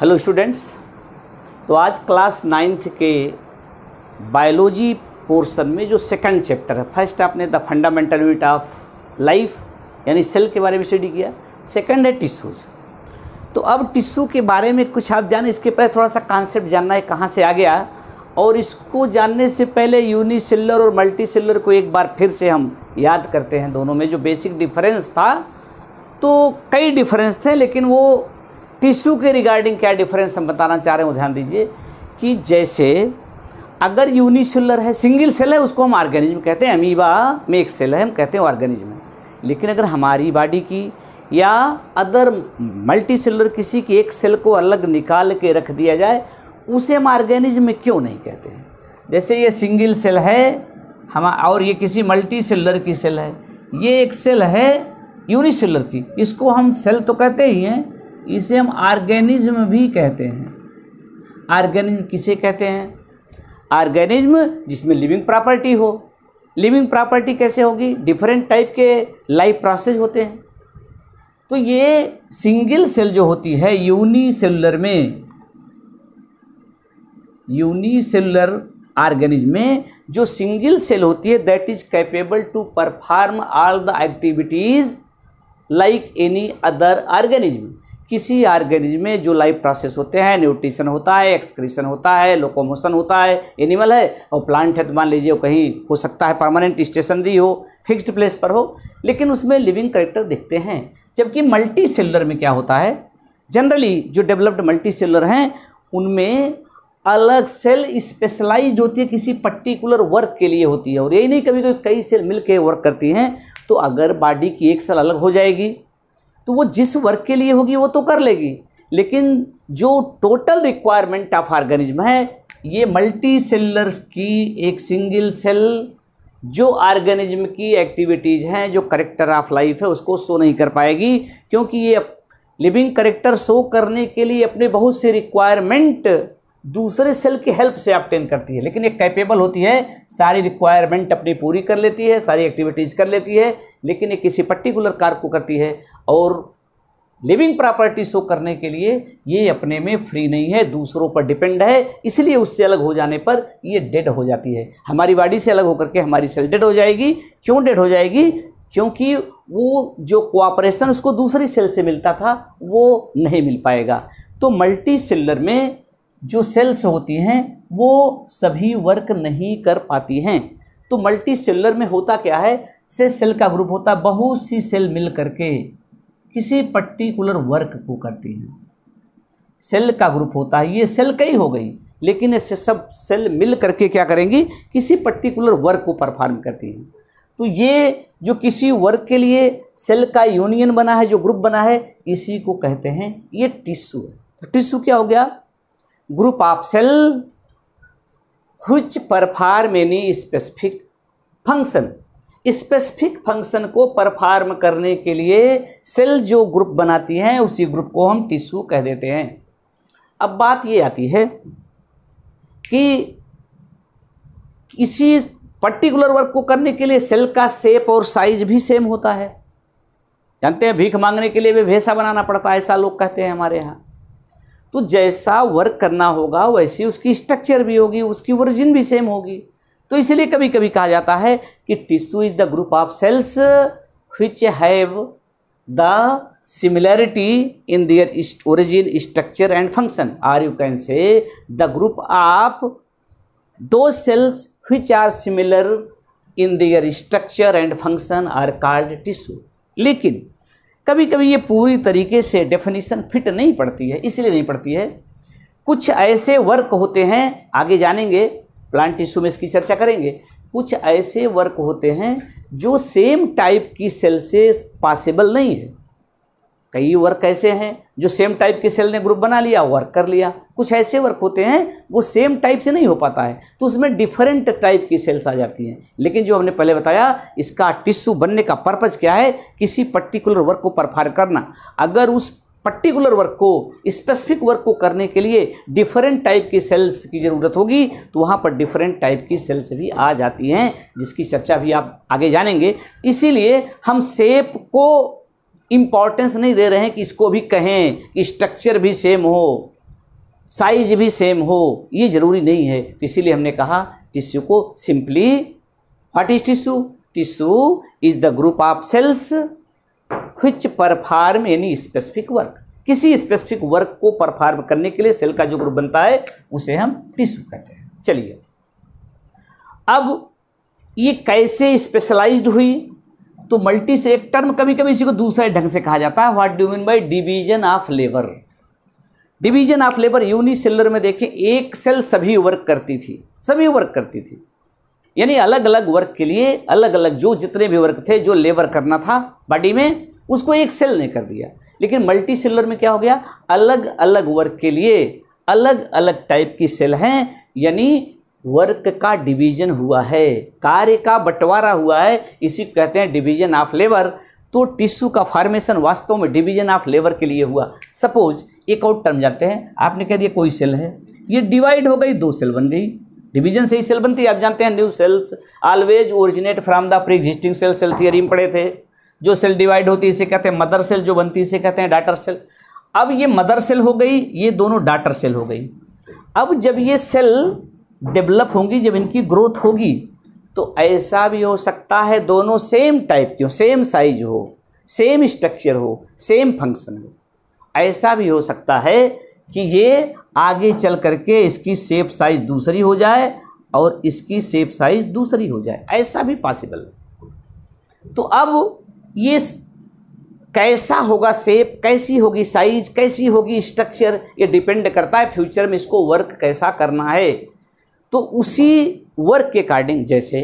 hello students तो आज class ninth के बायोलॉजी पोर्शन में जो सेकंड चैप्टर है फर्स्ट आपने the fundamental unit of life यानी सेल के बारे में स्टडी किया सेकंड है टिश्यूज तो अब टिश्यू के बारे में कुछ आप जाने इसके पहले थोड़ा सा कॉन्सेप्ट जानना है कहाँ से आ गया और इसको जानने से पहले यूनिसेलर और मल्टी को एक बार फिर से हम याद करते हैं दोनों में जो बेसिक डिफरेंस था तो कई डिफरेंस थे लेकिन वो टिश्यू के रिगार्डिंग क्या डिफरेंस हम बताना चाह रहे हैं ध्यान दीजिए कि जैसे अगर यूनिसेलर है सिंगल सेल है उसको हम ऑर्गेनिज्म कहते हैं अमीबा में एक सेल है हम कहते हैं ऑर्गेनिज्म है लेकिन अगर हमारी बॉडी की या अदर मल्टी सेलर किसी की एक सेल को अलग निकाल के रख दिया जाए उसे हम ऑर्गेनिज्म क्यों नहीं कहते हैं जैसे ये सिंगल सेल है हम और ये किसी मल्टी सेलर की सेल है ये एक सेल है यूनिसेलर की इसको हम सेल तो कहते ही हैं इसे हम ऑर्गेनिज्म भी कहते हैं ऑर्गेनिज्म किसे कहते हैं ऑर्गेनिज्म जिसमें लिविंग प्रॉपर्टी हो लिविंग प्रॉपर्टी कैसे होगी डिफरेंट टाइप के लाइफ प्रोसेस होते हैं तो ये सिंगल सेल जो होती है यूनिसेलुलर में यूनिसेलुलर ऑर्गेनिज्म में जो सिंगल सेल होती है that is capable to perform all the activities like any other organism किसी ऑर्गेनिज्म में जो लाइफ प्रोसेस होते हैं न्यूट्रिशन होता है एक्सक्रीशन होता है लोकोमोशन होता है एनिमल है और प्लांट है तो मान लीजिए वो कहीं हो सकता है परमानेंट स्टेशनरी हो फिक्स्ड प्लेस पर हो लेकिन उसमें लिविंग करेक्टर देखते हैं जबकि मल्टी सेलर में क्या होता है जनरली जो डेवलप्ड मल्टी सेलर हैं उनमें अलग सेल स्पेशलाइज होती है किसी पर्टिकुलर वर्क के लिए होती है और यही नहीं कभी कभी कई सेल मिल वर्क करती हैं तो अगर बॉडी की एक सेल अलग हो जाएगी तो वो जिस वर्क के लिए होगी वो तो कर लेगी लेकिन जो टोटल रिक्वायरमेंट ऑफ ऑर्गेनिज्म है ये मल्टी सेलर्स की एक सिंगल सेल जो ऑर्गेनिज्म की एक्टिविटीज़ हैं जो करेक्टर ऑफ लाइफ है उसको शो नहीं कर पाएगी क्योंकि ये लिविंग करेक्टर शो करने के लिए अपने बहुत से रिक्वायरमेंट दूसरे सेल की हेल्प से ऑप्टेन करती है लेकिन ये कैपेबल होती है सारी रिक्वायरमेंट अपनी पूरी कर लेती है सारी एक्टिविटीज़ कर लेती है लेकिन ये किसी पर्टिकुलर कार्य को करती है और लिविंग प्रॉपर्टी शो करने के लिए ये अपने में फ्री नहीं है दूसरों पर डिपेंड है इसलिए उससे अलग हो जाने पर ये डेड हो जाती है हमारी बॉडी से अलग होकर के हमारी सेल डेड हो जाएगी क्यों डेड हो जाएगी क्योंकि वो जो कोऑपरेशन उसको दूसरी सेल से मिलता था वो नहीं मिल पाएगा तो मल्टी सेलर में जो सेल्स होती हैं वो सभी वर्क नहीं कर पाती हैं तो मल्टी सेलर में होता क्या है से सेल का ग्रुप होता है बहुत सी सेल मिल करके किसी पर्टिकुलर वर्क को करती हैं सेल का ग्रुप होता है ये सेल कई हो गई लेकिन इससे सब सेल मिल करके क्या करेंगी किसी पर्टिकुलर वर्क को परफॉर्म करती हैं तो ये जो किसी वर्क के लिए सेल का यूनियन बना है जो ग्रुप बना है इसी को कहते हैं ये टिश्यू है तो टिश्यू क्या हो गया group of cell which perform any specific function specific function को परफॉर्म करने के लिए सेल जो ग्रुप बनाती हैं उसी ग्रुप को हम टिश्यू कह देते हैं अब बात ये आती है कि किसी पर्टिकुलर वर्क को करने के लिए सेल का सेप और साइज भी सेम होता है जानते हैं भीख मांगने के लिए भी भेसा बनाना पड़ता है ऐसा लोग कहते हैं हमारे यहाँ तो जैसा वर्क करना होगा वैसी उसकी स्ट्रक्चर भी होगी उसकी ओरिजिन भी सेम होगी तो इसलिए कभी कभी कहा जाता है कि tissue is the group of cells which have the similarity in their origin structure and function or you can say the group of those cells which are similar in their structure and function are called tissue लेकिन कभी कभी ये पूरी तरीके से definition fit नहीं पड़ती है इसलिए नहीं पड़ती है कुछ ऐसे वर्क होते हैं आगे जानेंगे प्लांट टिश्यू में इसकी चर्चा करेंगे कुछ ऐसे वर्क होते हैं जो सेम टाइप की सेल से पॉसिबल नहीं है कई वर्क ऐसे हैं जो सेम टाइप की सेल ने ग्रुप बना लिया वर्क कर लिया कुछ ऐसे वर्क होते हैं वो सेम टाइप से नहीं हो पाता है तो उसमें डिफरेंट टाइप की सेल्स आ जाती हैं लेकिन जो हमने पहले बताया इसका टिश्यू बनने का पर्पज़ क्या है किसी पर्टिकुलर वर्क को परफार करना अगर उस पर्टिकुलर वर्क को स्पेसिफिक वर्क को करने के लिए डिफरेंट टाइप की सेल्स की ज़रूरत होगी तो वहाँ पर डिफरेंट टाइप की सेल्स भी आ जाती हैं जिसकी चर्चा भी आप आगे जानेंगे इसीलिए हम सेप को इम्पॉर्टेंस नहीं दे रहे हैं कि इसको भी कहें कि स्ट्रक्चर भी सेम हो साइज भी सेम हो ये ज़रूरी नहीं है तो इसीलिए हमने कहा टिश्यू को simply what is tissue tissue is the group of cells which perform any specific work किसी स्पेसिफिक वर्क को परफॉर्म करने के लिए सेल का जो ग्रुप बनता है उसे हम टिश्यू कहते हैं चलिए अब ये कैसे स्पेशलाइज्ड हुई तो मल्टी से एक टर्म कभी कभी इसी को दूसरे ढंग से कहा जाता है what do mean by division of labour division of labour unicellular में देखें एक सेल सभी वर्क करती थी सभी वर्क करती थी यानी अलग अलग वर्क के लिए अलग अलग जो जितने भी वर्क थे जो लेबर करना था बॉडी में उसको एक सेल ने कर दिया लेकिन मल्टी सेलर में क्या हो गया अलग अलग वर्क के लिए अलग अलग टाइप की सेल हैं यानी वर्क का डिवीजन हुआ है कार्य का बंटवारा हुआ है इसी को कहते हैं डिवीजन ऑफ लेबर तो टिश्यू का फॉर्मेशन वास्तव में डिवीजन ऑफ लेबर के लिए हुआ सपोज एक और टर्म जानते हैं आपने कह दिया कोई सेल है ये डिवाइड हो गई दो सेल बन गई डिवीजन से ही सेल बनती है आप जानते हैं new cells always originate from the pre existing cell cell theory में पढ़े थे जो सेल डिवाइड होती है इसे कहते हैं मदर सेल जो बनती है इसे कहते हैं डाटर सेल अब ये मदर सेल हो गई ये दोनों डाटर सेल हो गई अब जब ये सेल डेवलप होंगी जब इनकी ग्रोथ होगी तो ऐसा भी हो सकता है दोनों सेम टाइप के हो सेम साइज हो सेम स्ट्रक्चर हो सेम फंक्शन हो ऐसा भी हो सकता है कि ये आगे चल करके इसकी सेप साइज दूसरी हो जाए और इसकी सेप साइज दूसरी हो जाए ऐसा भी पॉसिबल तो अब ये कैसा होगा सेप कैसी होगी साइज कैसी होगी स्ट्रक्चर ये डिपेंड करता है फ्यूचर में इसको वर्क कैसा करना है तो उसी वर्क के अकॉर्डिंग जैसे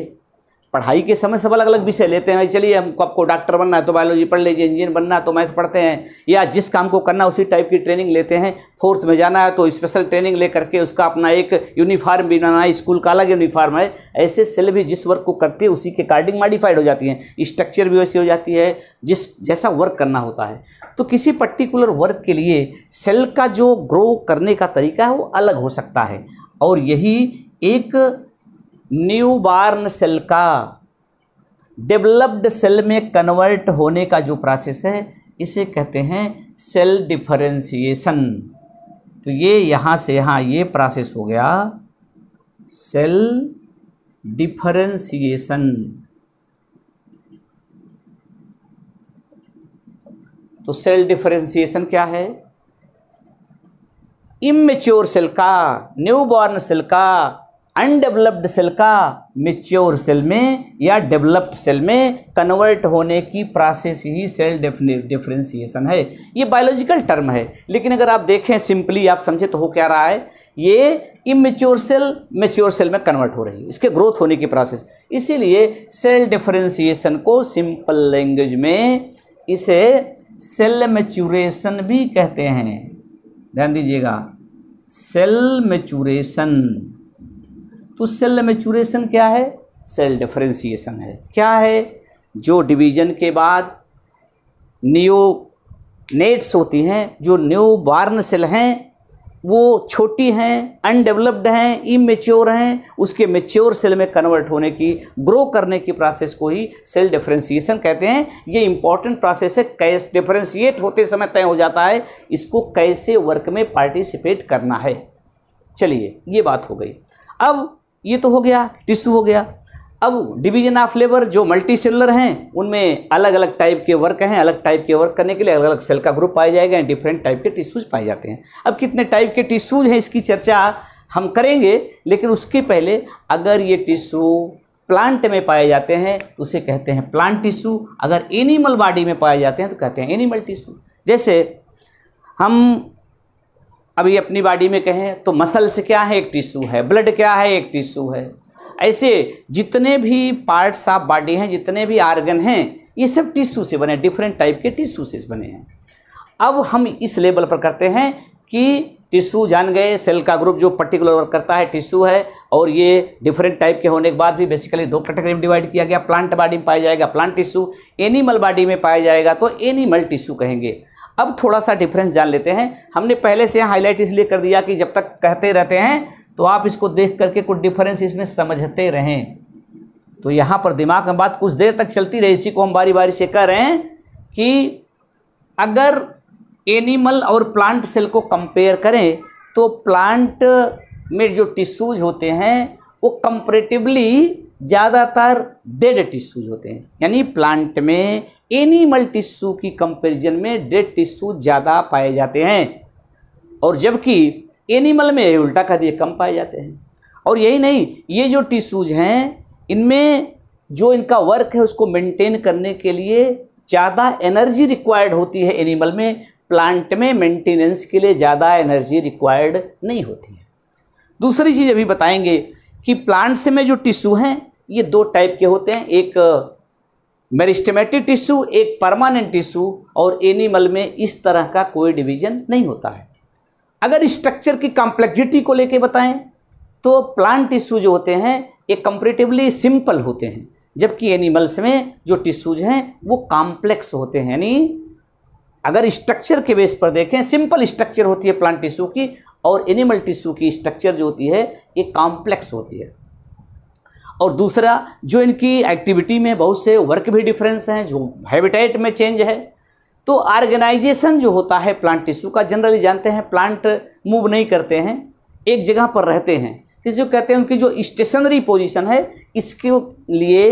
पढ़ाई के समय सब अलग अलग विषय लेते हैं भाई चलिए हमको आपको डॉक्टर बनना है तो बायोलॉजी पढ़ लीजिए इंजीनियर बनना है तो मैथ पढ़ते हैं या जिस काम को करना उसी टाइप की ट्रेनिंग लेते हैं फोर्स में जाना है तो स्पेशल ट्रेनिंग ले करके उसका अपना एक यूनिफार्म भी बनाना है स्कूल का अलग यूनिफार्म है ऐसे सेल भी जिस वर्क को करती है उसी के अकॉर्डिंग मॉडिफाइड हो जाती है स्ट्रक्चर भी वैसी हो जाती है जिस जैसा वर्क करना होता है तो किसी पर्टिकुलर वर्क के लिए सेल का जो ग्रो करने का तरीका है वो अलग हो सकता है और यही एक न्यू बार्न सेल का डेवलप्ड सेल में कन्वर्ट होने का जो प्रोसेस है इसे कहते हैं सेल डिफरेंशिएशन तो ये यहाँ से यहाँ ये प्रोसेस हो गया सेल डिफरेंशिएशन तो सेल डिफरेंशिएशन क्या है इमेच्योर सेल का न्यू बॉर्न सेल का अनडेवलप्ड सेल का मेच्योर सेल में या डेवलप्ड सेल में कन्वर्ट होने की प्रोसेस ही सेल डिफ्रेंसिएशन है ये बायोलॉजिकल टर्म है लेकिन अगर आप देखें सिंपली आप समझे तो हो क्या रहा है ये इमेच्योर सेल मेच्योर सेल में कन्वर्ट हो रही है इसके ग्रोथ होने की प्रोसेस इसीलिए सेल डिफ्रेंसिएशन को सिंपल लैंग्वेज में इसे सेल मेच्यूरेशन भी कहते हैं ध्यान दीजिएगा सेल मेच्यूरेशन तो सेल मेचूरेशन क्या है सेल डिफ्रेंसीसन है क्या है जो डिवीजन के बाद न्यू नेट्स होती हैं जो न्यू बार्न सेल हैं वो छोटी हैं अनडेवलप्ड हैं इमेच्योर हैं उसके मेच्योर सेल में कन्वर्ट होने की ग्रो करने की प्रोसेस को ही सेल डिफ्रेंसीसन कहते हैं ये इंपॉर्टेंट प्रोसेस है कैसे डिफ्रेंसीट होते समय तय हो जाता है इसको कैसे वर्क में पार्टिसिपेट करना है चलिए ये बात हो गई अब ये तो हो गया टिश्यू हो गया अब डिवीजन ऑफ लेबर जो मल्टी सेलर हैं उनमें अलग अलग टाइप के वर्क हैं अलग टाइप के वर्क करने के लिए अलग अलग सेल का ग्रुप पाया जाएगा एंड डिफरेंट टाइप के टिश्यूज पाए जाते हैं अब कितने टाइप के टिश्यूज हैं इसकी चर्चा हम करेंगे लेकिन उसके पहले अगर ये टिश्यू प्लांट में पाए जाते हैं तो उसे कहते हैं प्लांट टिश्यू अगर एनिमल बॉडी में पाए जाते हैं तो कहते हैं एनिमल टिश्यू जैसे हम अभी अपनी बॉडी में कहें तो मसल्स क्या है एक टिश्यू है ब्लड क्या है एक टिश्यू है ऐसे जितने भी पार्ट्स ऑफ बॉडी हैं जितने भी आर्गन हैं ये सब टिश्यू से बने डिफरेंट टाइप के टिश्यू से बने हैं अब हम इस लेवल पर करते हैं कि टिश्यू जान गए सेल का ग्रुप जो पर्टिकुलर वर्क करता है टिश्यू है और ये डिफरेंट टाइप के होने के बाद भी बेसिकली दो कैटेगरी में डिवाइड किया गया प्लांट बॉडी में पाया जाएगा प्लांट टिश्यू एनिमल बॉडी में पाया जाएगा तो एनिमल टिश्यू कहेंगे अब थोड़ा सा डिफरेंस जान लेते हैं हमने पहले से हाईलाइट इसलिए कर दिया कि जब तक कहते रहते हैं तो आप इसको देख करके कुछ डिफरेंस इसमें समझते रहें तो यहाँ पर दिमाग में बात कुछ देर तक चलती रही इसी को हम बारी बारी से कह रहे हैं कि अगर एनिमल और प्लांट सेल को कंपेयर करें तो प्लांट में जो टिश्यूज होते हैं वो कंपरेटिवली ज़्यादातर डेड टिश्यूज होते हैं यानी प्लांट में एनिमल टिश्यू की कंपैरिजन में डेड टिश्यू ज़्यादा पाए जाते हैं और जबकि एनिमल में उल्टा का दिए कम पाए जाते हैं और यही नहीं ये जो टिश्यूज हैं इनमें जो इनका वर्क है उसको मेंटेन करने के लिए ज़्यादा एनर्जी रिक्वायर्ड होती है एनिमल में प्लांट में मेंटेनेंस के लिए ज़्यादा एनर्जी रिक्वायर्ड नहीं होती है दूसरी चीज़ अभी बताएंगे कि प्लांट्स में जो टिश्यू हैं ये दो टाइप के होते हैं एक मेरिस्टेमेटिक टिश्यू एक परमानेंट टिश्यू और एनिमल में इस तरह का कोई डिवीजन नहीं होता है अगर स्ट्रक्चर की कॉम्प्लेक्सिटी को लेकर बताएं तो प्लांट टिश्यू जो होते हैं ये कंपेरेटिवली सिंपल होते हैं जबकि एनिमल्स में जो टिश्यूज हैं वो कॉम्प्लेक्स होते हैं यानी अगर स्ट्रक्चर के बेस पर देखें सिंपल स्ट्रक्चर होती है प्लांट टिश्यू की और एनिमल टिश्यू की स्ट्रक्चर जो होती है ये कॉम्प्लेक्स होती है और दूसरा जो इनकी एक्टिविटी में बहुत से वर्क भी डिफरेंस हैं जो हैबिटेट में चेंज है तो ऑर्गेनाइजेशन जो होता है प्लांट टिश्यू का जनरली जानते हैं प्लांट मूव नहीं करते हैं एक जगह पर रहते हैं तो जो कहते हैं उनकी जो स्टेशनरी पोजीशन है इसके लिए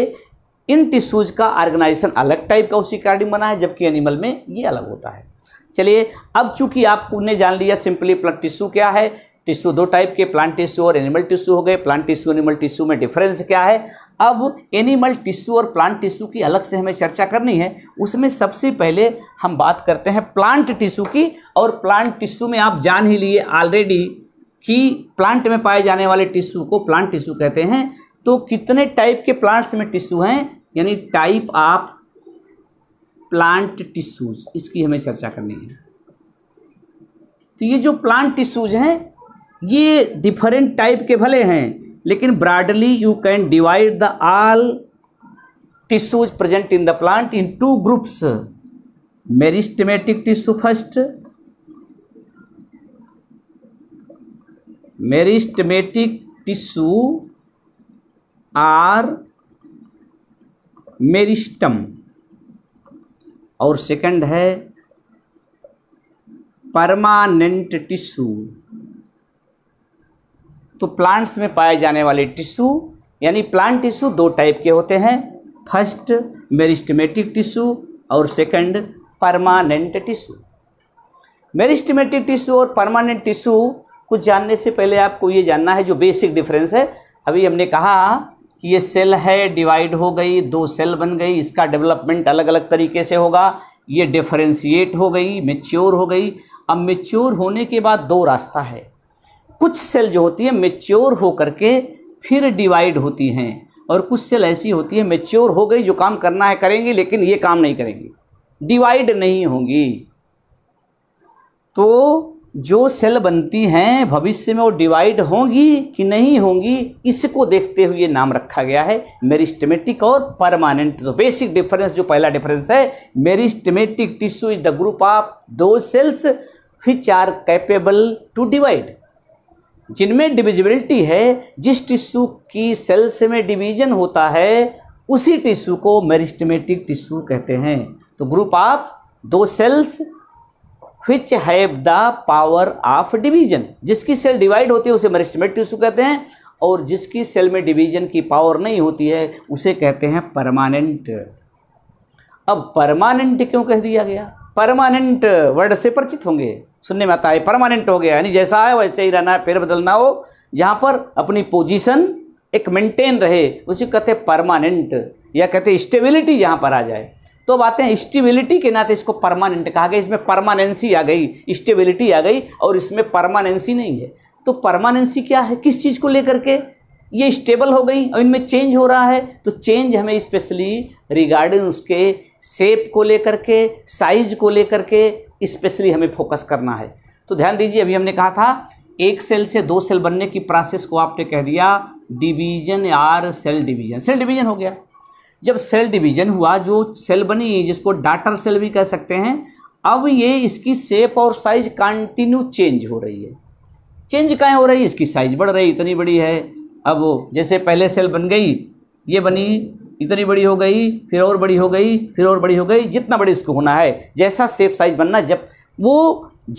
इन टिश्यूज का ऑर्गेनाइजेशन अलग टाइप का उसी कार्डिंग बना है जबकि एनिमल में ये अलग होता है चलिए अब चूंकि आपने जान लिया सिंपली प्लांट टिश्यू क्या है टिश्यू दो टाइप के प्लांट टिश्यू और एनिमल टिश्यू हो गए प्लांट टिश्यू एनिमल टिश्यू में डिफरेंस क्या है अब एनिमल टिश्यू और प्लांट टिश्यू की अलग से हमें चर्चा करनी है उसमें सबसे पहले हम बात करते हैं प्लांट टिश्यू की और प्लांट टिश्यू में आप जान ही लिए ऑलरेडी कि प्लांट में पाए जाने वाले टिश्यू को प्लांट टिश्यू कहते हैं तो कितने टाइप के प्लांट्स में टिश्यू हैं यानी टाइप ऑफ प्लांट टिश्यूज इसकी हमें चर्चा करनी है तो ये जो प्लांट टिश्यूज हैं ये डिफरेंट टाइप के भले हैं लेकिन broadly you can divide the all tissues present in the plant into groups meristematic tissue first meristematic tissue or meristem और सेकंड है परमानेंट टिश्यू तो प्लांट्स में पाए जाने वाले टिश्यू यानी प्लांट टिश्यू दो टाइप के होते हैं फर्स्ट मेरिस्टमेटिक टिश्यू और second permanent tissue meristematic tissue और परमानेंट टिश्यू कुछ जानने से पहले आपको ये जानना है जो बेसिक डिफरेंस है अभी हमने कहा कि ये सेल है डिवाइड हो गई दो सेल बन गई इसका डेवलपमेंट अलग अलग तरीके से होगा ये डिफरेंशिएट हो गई मेच्योर हो गई अब मेच्योर होने के बाद दो रास्ता है कुछ सेल जो होती है मेच्योर हो करके फिर डिवाइड होती हैं और कुछ सेल ऐसी होती है मेच्योर हो गई जो काम करना है करेंगी लेकिन ये काम नहीं करेंगी डिवाइड नहीं होंगी तो जो सेल बनती हैं भविष्य में वो डिवाइड होंगी कि नहीं होंगी इसको देखते हुए नाम रखा गया है मेरिस्टमेटिक और परमानेंट तो बेसिक डिफरेंस जो पहला डिफरेंस है meristematic tissue is the group of those cells which are capable to divide जिनमें डिविजिबिलिटी है जिस टिश्यू की सेल्स में डिवीजन होता है उसी टिश्यू को मेरिस्टमेटिक टिश्यू कहते हैं तो group of those cells which have the power of division जिसकी सेल डिवाइड होती है उसे मेरिस्टमेटिक टिश्यू कहते हैं और जिसकी सेल में डिवीजन की पावर नहीं होती है उसे कहते हैं परमानेंट अब परमानेंट क्यों कह दिया गया परमानेंट वर्ड से परिचित होंगे सुनने में आता है परमानेंट हो गया यानी जैसा है वैसे ही रहना है फिर बदलना हो जहाँ पर अपनी पोजीशन एक मेंटेन रहे उसी कहते परमानेंट या कहते स्टेबिलिटी यहाँ पर आ जाए तो बातें स्टेबिलिटी के नाते इसको परमानेंट कहा गया इसमें परमानेंसी आ गई स्टेबिलिटी आ गई और इसमें परमानेंसी नहीं है तो परमानेंसी क्या है किस चीज़ को लेकर के ये स्टेबल हो गई और इनमें चेंज हो रहा है तो चेंज हमें स्पेशली रिगार्डिंग उसके सेप को लेकर के साइज को लेकर के स्पेशली हमें फोकस करना है तो ध्यान दीजिए अभी हमने कहा था एक सेल से दो सेल बनने की प्रोसेस को आपने कह दिया division or cell division cell division हो गया जब सेल डिवीजन हुआ जो सेल बनी जिसको डाटर सेल भी कह सकते हैं अब ये इसकी शेप और साइज कंटिन्यू चेंज हो रही है चेंज कहाँ हो रही है इसकी साइज बढ़ रही इतनी बड़ी है अब जैसे पहले सेल बन गई ये बनी इतनी बड़ी हो गई फिर और बड़ी हो गई फिर और बड़ी हो गई जितना बड़ी उसको होना है जैसा सेफ साइज बनना जब वो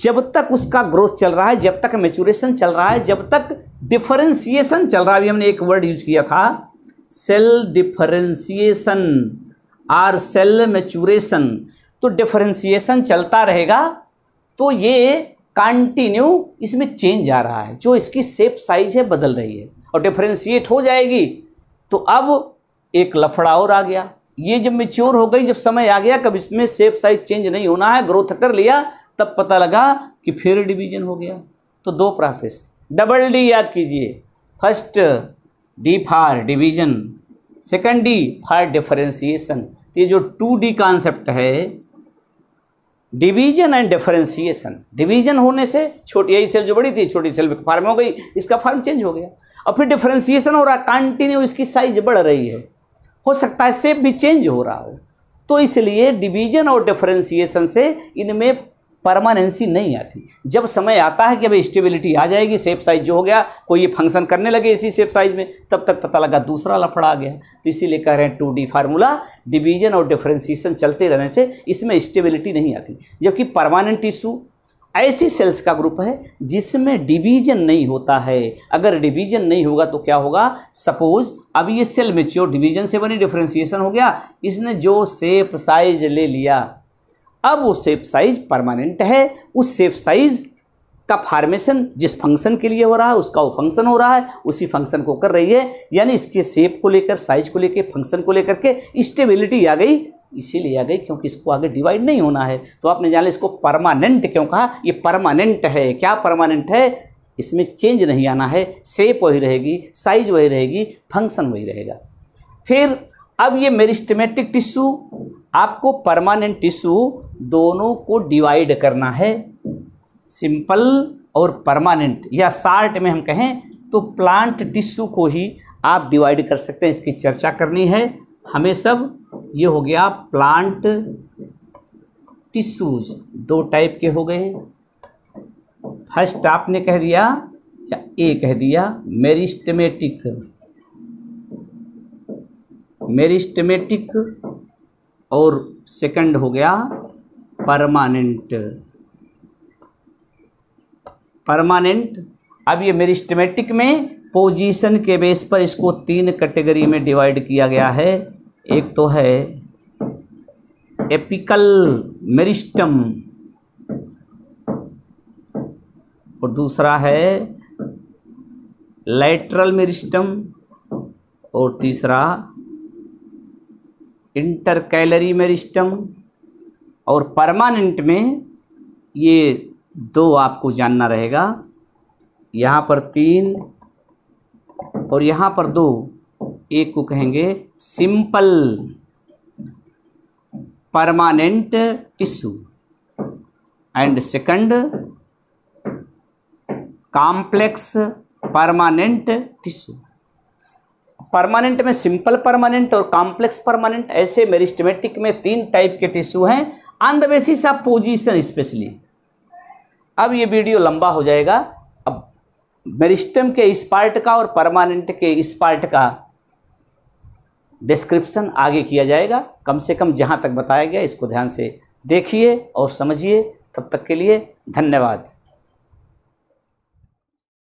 जब तक उसका ग्रोथ चल रहा है जब तक मेचुरेशन चल रहा है जब तक डिफरेंशिएशन चल रहा है अभी हमने एक वर्ड यूज किया था cell differentiation or cell maturation तो डिफरेंशिएशन चलता रहेगा तो ये कंटिन्यू इसमें चेंज आ रहा है जो इसकी सेप साइज है बदल रही है और डिफरेंशिएट हो जाएगी तो अब एक लफड़ा और आ गया ये जब मेच्योर हो गई जब समय आ गया कब इसमें सेफ साइज चेंज नहीं होना है ग्रोथ कर लिया तब पता लगा कि फिर डिवीजन हो गया तो दो प्रोसेस डबल डी याद कीजिए first D for division second D for differentiation ये जो टू डी कॉन्सेप्ट है डिवीजन एंड डिफरेंशिएशन डिवीजन होने से छोटी यही सेल जो बड़ी थी छोटी सेल फार्म हो गई इसका फार्म चेंज हो गया और फिर डिफरेंशिएशन हो रहा कंटिन्यू इसकी साइज बढ़ रही है हो सकता है सेप भी चेंज हो रहा हो तो इसलिए डिवीजन और डिफरेंशिएशन से इनमें परमानेंसी नहीं आती जब समय आता है कि अब स्टेबिलिटी आ जाएगी सेप साइज जो हो गया कोई ये फंक्शन करने लगे इसी सेप साइज में तब तक पता लगा दूसरा लफड़ा आ गया तो इसीलिए कह रहे हैं टू डी फार्मूला डिवीजन और डिफ्रेंसिएशन चलते रहने से इसमें स्टेबिलिटी नहीं आती जबकि परमानेंट इशू ऐसी सेल्स का ग्रुप है जिसमें डिवीजन नहीं होता है अगर डिवीजन नहीं होगा तो क्या होगा सपोज अब ये सेल मेच्योर डिवीजन से बनी डिफ्रेंसिएशन हो गया इसने जो सेप साइज ले लिया अब वो सेप साइज परमानेंट है उस सेप साइज का फार्मेशन जिस फंक्शन के लिए हो रहा है उसका वो फंक्शन हो रहा है उसी फंक्शन को कर रही है यानी इसके सेप को लेकर साइज को लेकर फंक्शन को लेकर के स्टेबिलिटी आ गई इसीलिए आ गई क्योंकि इसको आगे डिवाइड नहीं होना है तो आपने जान लिया इसको परमानेंट क्यों कहा ये परमानेंट है क्या परमानेंट है इसमें चेंज नहीं आना है शेप वही रहेगी साइज वही रहेगी फंक्शन वही रहेगा फिर अब ये मेरिस्टमेटिक टिश्यू आपको परमानेंट टिश्यू दोनों को डिवाइड करना है सिंपल और परमानेंट या शार्ट में हम कहें तो प्लांट टिश्यू को ही आप डिवाइड कर सकते हैं इसकी चर्चा करनी है हमें सब ये हो गया प्लांट टिश्यूज दो टाइप के हो गए फर्स्ट आपने कह दिया या ए कह दिया मेरिस्टमेटिक मेरिस्टमेटिक और सेकंड हो गया परमानेंट परमानेंट अब ये मेरिस्टमेटिक में पोजीशन के बेस पर इसको तीन कैटेगरी में डिवाइड किया गया है एक तो है एपिकल मेरिस्टम और दूसरा है लैटरल मेरिस्टम और तीसरा इंटरकैलरी मेरिस्टम और परमानेंट में ये दो आपको जानना रहेगा यहाँ पर तीन और यहाँ पर दो एक को कहेंगे simple permanent tissue and second complex permanent tissue permanent में सिंपल परमानेंट और कॉम्प्लेक्स परमानेंट ऐसे मेरिस्टमेटिक में तीन टाइप के टिश्यू हैं on the basis of position specially अब ये वीडियो लंबा हो जाएगा अब मेरिस्टम के इस पार्ट का और परमानेंट के इस पार्ट का डिस्क्रिप्शन आगे किया जाएगा कम से कम जहाँ तक बताया गया इसको ध्यान से देखिए और समझिए तब तक के लिए धन्यवाद